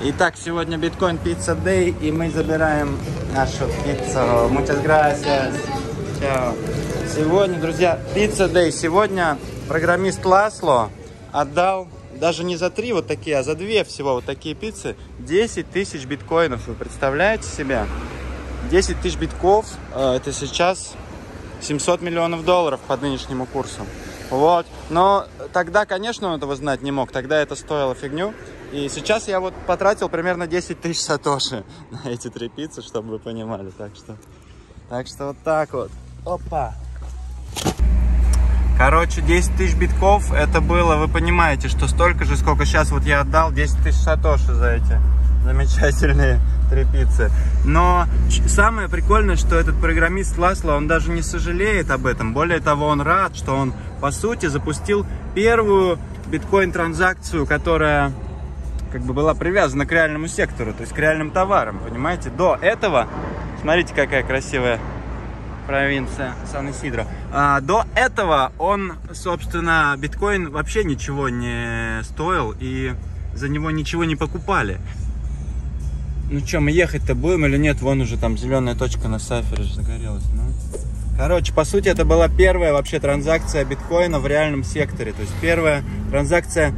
Итак, сегодня Bitcoin Pizza Day, и мы забираем нашу пиццу. Muchas gracias. Ciao. Сегодня, друзья, Pizza Day. Сегодня программист Ласло отдал даже не за три вот такие, а за две всего вот такие пиццы 10 тысяч биткоинов. Вы представляете себе? 10 тысяч битков, э, это сейчас 700 миллионов долларов по нынешнему курсу. Вот. Но тогда, конечно, он этого знать не мог. Тогда это стоило фигню. И сейчас я вот потратил примерно 10 тысяч сатоши на эти три пиццы, чтобы вы понимали. Так что, так что вот так вот. Опа! Короче, 10 тысяч битков это было, вы понимаете, что столько же, сколько сейчас вот я отдал 10 тысяч сатоши за эти замечательные трепиться. Но самое прикольное, что этот программист Ласло, он даже не сожалеет об этом. Более того, он рад, что он, по сути, запустил первую биткоин-транзакцию, которая как бы была привязана к реальному сектору, то есть к реальным товарам, понимаете? До этого, смотрите, какая красивая провинция Сан-Исидро. А, до этого он, собственно, биткоин вообще ничего не стоил и за него ничего не покупали. Ну что, мы ехать-то будем или нет? Вон уже там зеленая точка на сафере загорелась. Ну. Короче, по сути, это была первая вообще транзакция биткоина в реальном секторе. То есть первая транзакция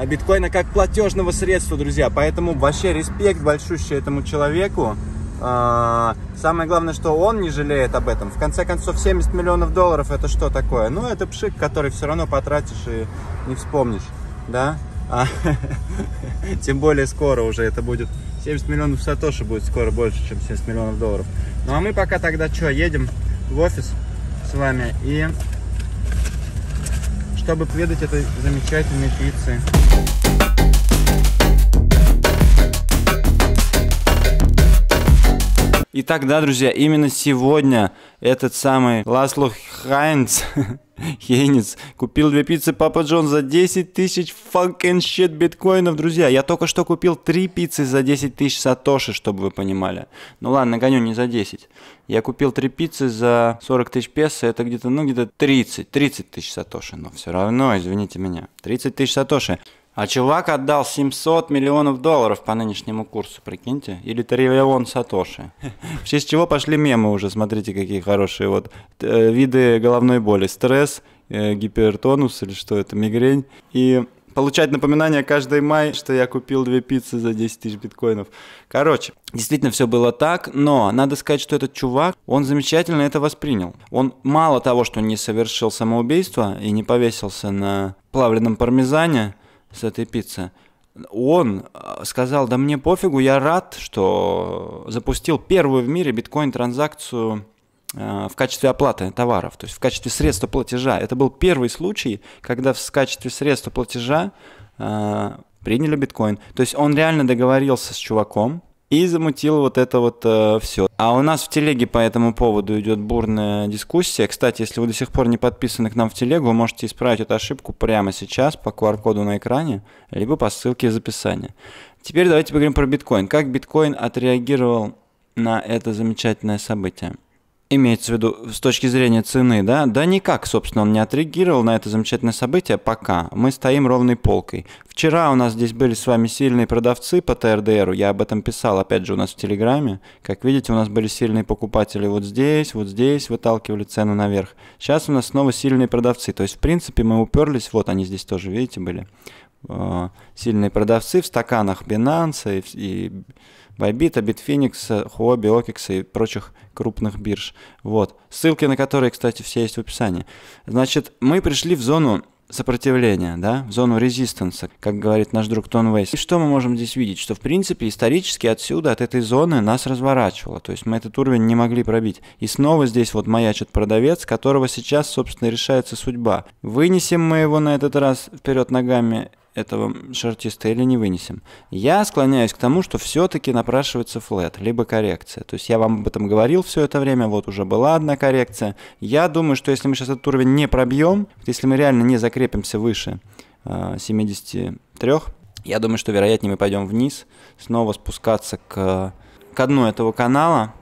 э, биткоина как платежного средства, друзья. Поэтому вообще респект большущий этому человеку. А, самое главное, что он не жалеет об этом. В конце концов, 70 миллионов долларов это что такое? Ну, это пшик, который все равно потратишь и не вспомнишь, да? А, тем более скоро уже это будет 70 миллионов сатоши будет скоро больше, чем 70 миллионов долларов. Ну а мы пока тогда что, едем в офис с вами и чтобы поведать этой замечательной пиццы. Итак, да, друзья, именно сегодня этот самый Ласло Хайнц, Хейнец, купил две пиццы Папа Джон за 10 тысяч fucking shit биткоинов, друзья. Я только что купил три пиццы за 10 тысяч сатоши, чтобы вы понимали. Ну ладно, гоню не за 10. Я купил три пиццы за 40 тысяч песо, это где-то, ну где-то 30, 30 тысяч сатоши. Но все равно, извините меня, 30 тысяч сатоши. А чувак отдал 700 миллионов долларов по нынешнему курсу, прикиньте. Или триллион сатоши. В честь чего пошли мемы уже, смотрите, какие хорошие. Вот э, виды головной боли. Стресс, э, гипертонус или что это, мигрень. И получать напоминание каждый май, что я купил две пиццы за 10 тысяч биткоинов. Короче, действительно все было так, но надо сказать, что этот чувак, он замечательно это воспринял. Он мало того, что не совершил самоубийство и не повесился на плавленном пармезане, с этой пиццы, он э, сказал, да мне пофигу, я рад, что запустил первую в мире биткоин-транзакцию э, в качестве оплаты товаров, то есть в качестве средства платежа. Это был первый случай, когда в качестве средства платежа э, приняли биткоин. То есть он реально договорился с чуваком, и замутил вот это вот э, все. А у нас в телеге по этому поводу идет бурная дискуссия. Кстати, если вы до сих пор не подписаны к нам в телегу, вы можете исправить эту ошибку прямо сейчас по QR-коду на экране, либо по ссылке из описания. Теперь давайте поговорим про биткоин. Как биткоин отреагировал на это замечательное событие? Имеется в виду с точки зрения цены, да? Да никак, собственно, он не отреагировал на это замечательное событие пока. Мы стоим ровной полкой. Вчера у нас здесь были с вами сильные продавцы по ТРДРу. Я об этом писал, опять же, у нас в Телеграме. Как видите, у нас были сильные покупатели вот здесь, вот здесь, выталкивали цену наверх. Сейчас у нас снова сильные продавцы. То есть, в принципе, мы уперлись. Вот они здесь тоже, видите, были. Э, сильные продавцы в стаканах Binance и Bybit, Bitfinex, Huobi, Okix и прочих крупных бирж. Вот. Ссылки на которые, кстати, все есть в описании. Значит, мы пришли в зону сопротивления, да, в зону резистанса, как говорит наш друг Тон Вейс. И что мы можем здесь видеть? Что, в принципе, исторически отсюда, от этой зоны нас разворачивало. То есть мы этот уровень не могли пробить. И снова здесь вот маячит продавец, которого сейчас, собственно, решается судьба. Вынесем мы его на этот раз вперед ногами этого шортиста или не вынесем. Я склоняюсь к тому, что все-таки напрашивается флет, либо коррекция. То есть я вам об этом говорил все это время, вот уже была одна коррекция. Я думаю, что если мы сейчас этот уровень не пробьем, если мы реально не закрепимся выше 73, э, я думаю, что вероятнее мы пойдем вниз, снова спускаться к, к дну этого канала,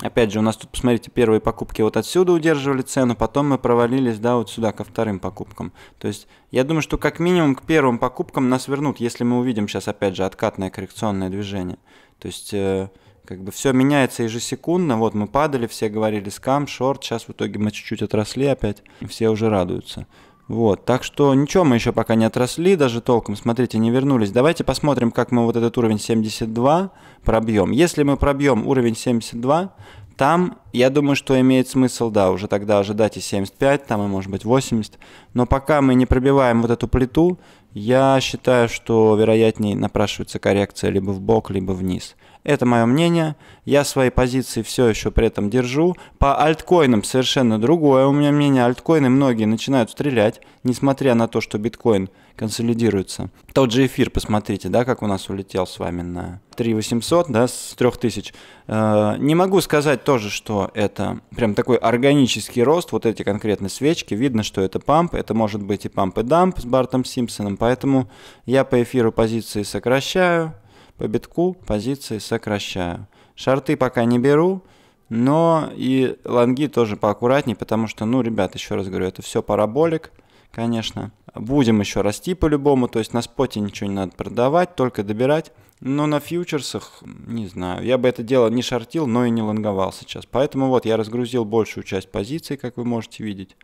Опять же, у нас тут, посмотрите, первые покупки вот отсюда удерживали цену, потом мы провалились, да, вот сюда, ко вторым покупкам. То есть, я думаю, что как минимум к первым покупкам нас вернут, если мы увидим сейчас, опять же, откатное коррекционное движение. То есть, э, как бы все меняется ежесекундно. Вот мы падали, все говорили скам, шорт, сейчас в итоге мы чуть-чуть отросли опять, все уже радуются. Вот, так что ничего, мы еще пока не отросли, даже толком, смотрите, не вернулись. Давайте посмотрим, как мы вот этот уровень 72 пробьем. Если мы пробьем уровень 72, там, я думаю, что имеет смысл, да, уже тогда ожидать и 75, там и может быть 80. Но пока мы не пробиваем вот эту плиту, я считаю, что вероятнее напрашивается коррекция либо в бок, либо вниз. Это мое мнение. Я свои позиции все еще при этом держу. По альткоинам совершенно другое у меня мнение. Альткоины многие начинают стрелять, несмотря на то, что биткоин консолидируется. Тот же эфир, посмотрите, да, как у нас улетел с вами на 3800, да, с 3000. Э, не могу сказать тоже, что это прям такой органический рост, вот эти конкретно свечки. Видно, что это памп, это может быть и памп и дамп с Бартом Симпсоном, поэтому я по эфиру позиции сокращаю. По битку позиции сокращаю. Шарты пока не беру, но и лонги тоже поаккуратнее, потому что, ну, ребят, еще раз говорю, это все параболик, конечно. Будем еще расти по-любому, то есть на споте ничего не надо продавать, только добирать. Но на фьючерсах, не знаю, я бы это дело не шортил, но и не лонговал сейчас. Поэтому вот я разгрузил большую часть позиций, как вы можете видеть.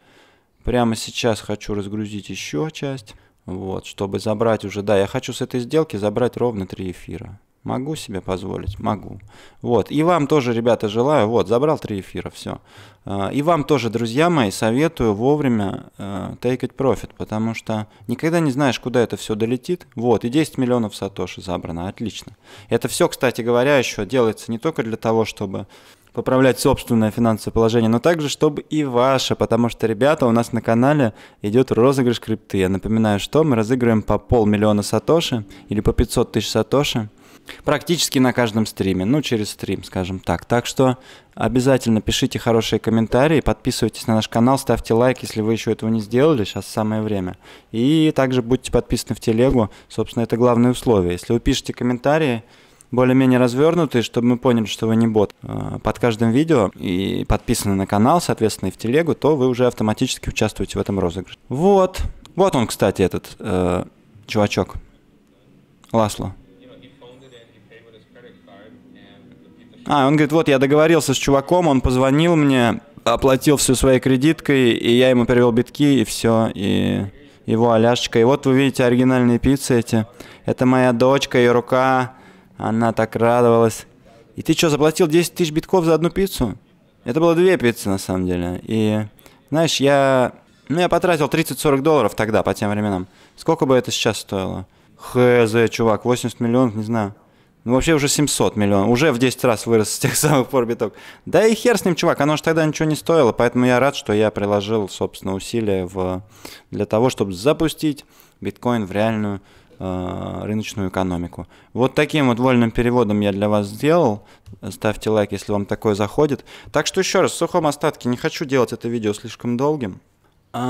Прямо сейчас хочу разгрузить еще часть. Вот, чтобы забрать уже, да, я хочу с этой сделки забрать ровно 3 эфира. Могу себе позволить? Могу. Вот. И вам тоже, ребята, желаю. Вот, забрал три эфира, все. А, и вам тоже, друзья мои, советую вовремя take it profit, потому что никогда не знаешь, куда это все долетит. Вот, и 10 миллионов сатоши забрано. Отлично. Это все, кстати говоря, еще делается не только для того, чтобы поправлять собственное финансовое положение, но также, чтобы и ваше, потому что, ребята, у нас на канале идет розыгрыш крипты. Я напоминаю, что мы разыгрываем по полмиллиона сатоши или по 500 тысяч сатоши практически на каждом стриме, ну, через стрим, скажем так. Так что обязательно пишите хорошие комментарии, подписывайтесь на наш канал, ставьте лайк, если вы еще этого не сделали, сейчас самое время. И также будьте подписаны в телегу, собственно, это главное условие. Если вы пишете комментарии, более-менее развернутые, чтобы мы поняли, что вы не бот. А, под каждым видео и подписаны на канал, соответственно, и в телегу, то вы уже автоматически участвуете в этом розыгрыше. Вот. Вот он, кстати, этот э, чувачок. Ласло. А, он говорит, вот я договорился с чуваком, он позвонил мне, оплатил всю своей кредиткой, и я ему перевел битки, и все, и его аляшечка. И вот вы видите оригинальные пиццы эти. Это моя дочка, ее рука, она так радовалась. И ты что, заплатил 10 тысяч битков за одну пиццу? Это было две пиццы, на самом деле. И, знаешь, я... Ну, я потратил 30-40 долларов тогда, по тем временам. Сколько бы это сейчас стоило? Хз, чувак, 80 миллионов, не знаю. Ну, вообще уже 700 миллионов. Уже в 10 раз вырос с тех самых пор биток. Да и хер с ним, чувак, оно же тогда ничего не стоило. Поэтому я рад, что я приложил, собственно, усилия в... для того, чтобы запустить биткоин в реальную Э, рыночную экономику. Вот таким вот вольным переводом я для вас сделал. Ставьте лайк, если вам такое заходит. Так что еще раз, в сухом остатке не хочу делать это видео слишком долгим. А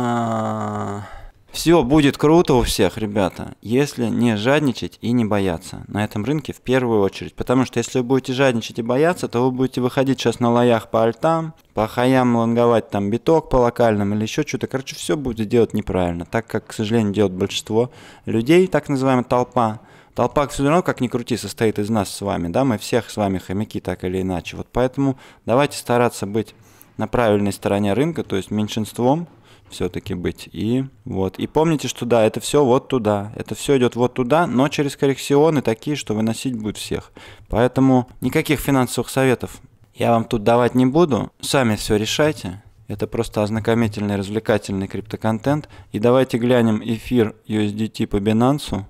-а -а. Все будет круто у всех, ребята, если не жадничать и не бояться на этом рынке в первую очередь. Потому что если вы будете жадничать и бояться, то вы будете выходить сейчас на лоях по альтам, по хаям лонговать там биток по локальным или еще что-то. Короче, все будет делать неправильно, так как, к сожалению, делает большинство людей, так называемая толпа. Толпа все равно, как ни крути, состоит из нас с вами, да, мы всех с вами хомяки так или иначе. Вот поэтому давайте стараться быть на правильной стороне рынка, то есть меньшинством все-таки быть. И вот. И помните, что да, это все вот туда. Это все идет вот туда, но через коррекционы такие, что выносить будет всех. Поэтому никаких финансовых советов я вам тут давать не буду. Сами все решайте. Это просто ознакомительный, развлекательный криптоконтент. И давайте глянем эфир USDT по Binance.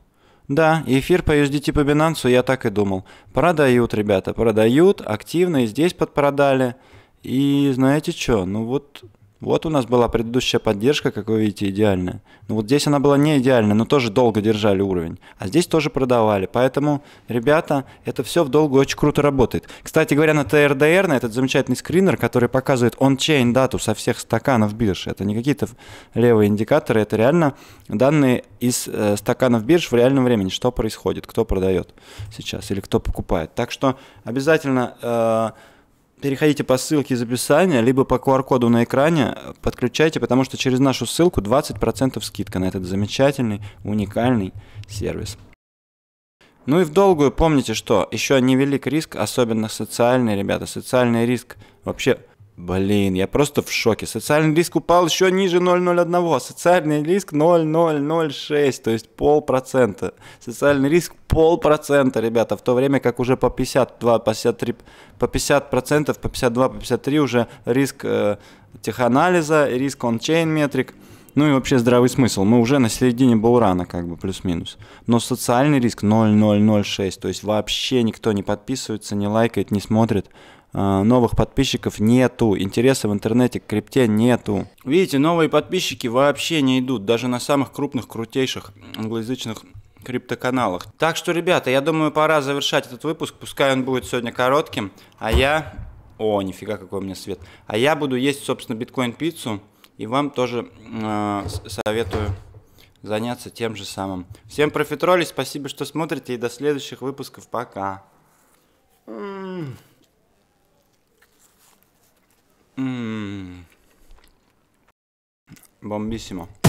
Да, эфир по USDT по Binance, я так и думал. Продают, ребята, продают активно, и здесь подпродали. И знаете что? Ну вот, вот у нас была предыдущая поддержка, как вы видите, идеальная. Ну вот здесь она была не идеальная, но тоже долго держали уровень. А здесь тоже продавали. Поэтому, ребята, это все в долгу очень круто работает. Кстати говоря, на TRDR, на этот замечательный скринер, который показывает он-чейн дату со всех стаканов бирж. Это не какие-то левые индикаторы, это реально данные из э, стаканов бирж в реальном времени. Что происходит, кто продает сейчас или кто покупает. Так что обязательно... Э, переходите по ссылке из описания, либо по QR-коду на экране, подключайте, потому что через нашу ссылку 20% скидка на этот замечательный, уникальный сервис. Ну и в долгую помните, что еще невелик риск, особенно социальный, ребята, социальный риск вообще Блин, я просто в шоке. Социальный риск упал еще ниже 0,01. Социальный риск 0,006, то есть полпроцента. Социальный риск полпроцента, ребята, в то время как уже по 52, по 53, по 50 процентов, по 52, по 53 уже риск э, теханализа, риск ончейн метрик. Ну и вообще здравый смысл. Мы уже на середине Баурана, как бы, плюс-минус. Но социальный риск 0,006, то есть вообще никто не подписывается, не лайкает, не смотрит. Э, новых подписчиков нету, интереса в интернете к крипте нету. Видите, новые подписчики вообще не идут, даже на самых крупных, крутейших англоязычных криптоканалах. Так что, ребята, я думаю, пора завершать этот выпуск, пускай он будет сегодня коротким, а я... О, нифига, какой у меня свет. А я буду есть, собственно, биткоин-пиццу, и вам тоже э, советую заняться тем же самым. Всем профитроли, спасибо, что смотрите, и до следующих выпусков. Пока! Mmm. Bombissimo.